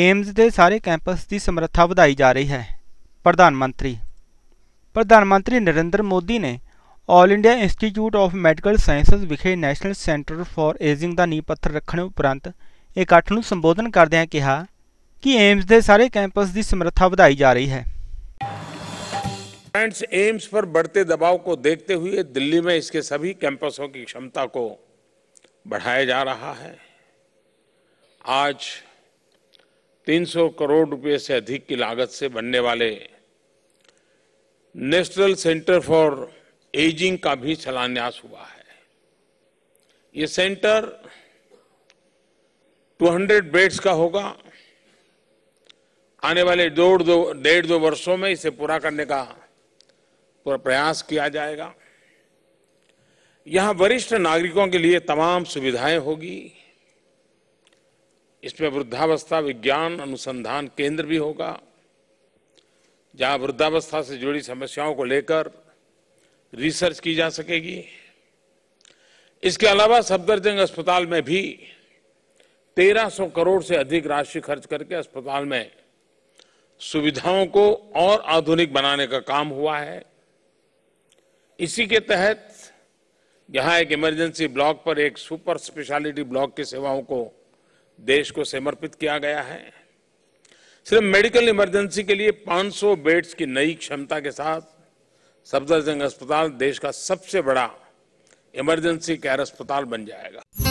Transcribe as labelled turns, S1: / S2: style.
S1: AIIMS के सारे campus की समर्था वधाई जा रही है प्रधानमंत्री प्रधानमंत्री नरेंद्र मोदी ने All India Institute of Medical Sciences विखे नैशनल सेंटर फॉर एजिंग का नींह पत्थर रखने उपरंत इकट्ठ में संबोधन करद कहा कि एम्स के सारे कैंपस की समर्था वधाई जा रही है
S2: एम्स पर बढ़ते दबाव को देखते हुए दिल्ली में इसके सभी कैंपसों की क्षमता को बढ़ाया जा रहा है आज 300 करोड़ रुपए से अधिक की लागत से बनने वाले नेशनल सेंटर फॉर एजिंग का भी शिलान्यास हुआ है ये सेंटर 200 बेड्स का होगा आने वाले दौड़ दो डेढ़ दो वर्षों में इसे पूरा करने का पूरा प्रयास किया जाएगा यहाँ वरिष्ठ नागरिकों के लिए तमाम सुविधाएं होगी इसमें वृद्धावस्था विज्ञान अनुसंधान केंद्र भी होगा जहां वृद्धावस्था से जुड़ी समस्याओं को लेकर रिसर्च की जा सकेगी इसके अलावा सफदरजंग अस्पताल में भी 1300 करोड़ से अधिक राशि खर्च करके अस्पताल में सुविधाओं को और आधुनिक बनाने का काम हुआ है इसी के तहत यहां एक इमरजेंसी ब्लॉक पर एक सुपर स्पेशलिटी ब्लॉक की सेवाओं को देश को समर्पित किया गया है सिर्फ मेडिकल इमरजेंसी के लिए 500 बेड्स की नई क्षमता के साथ सफदरजंग अस्पताल देश का सबसे बड़ा इमरजेंसी केयर अस्पताल बन जाएगा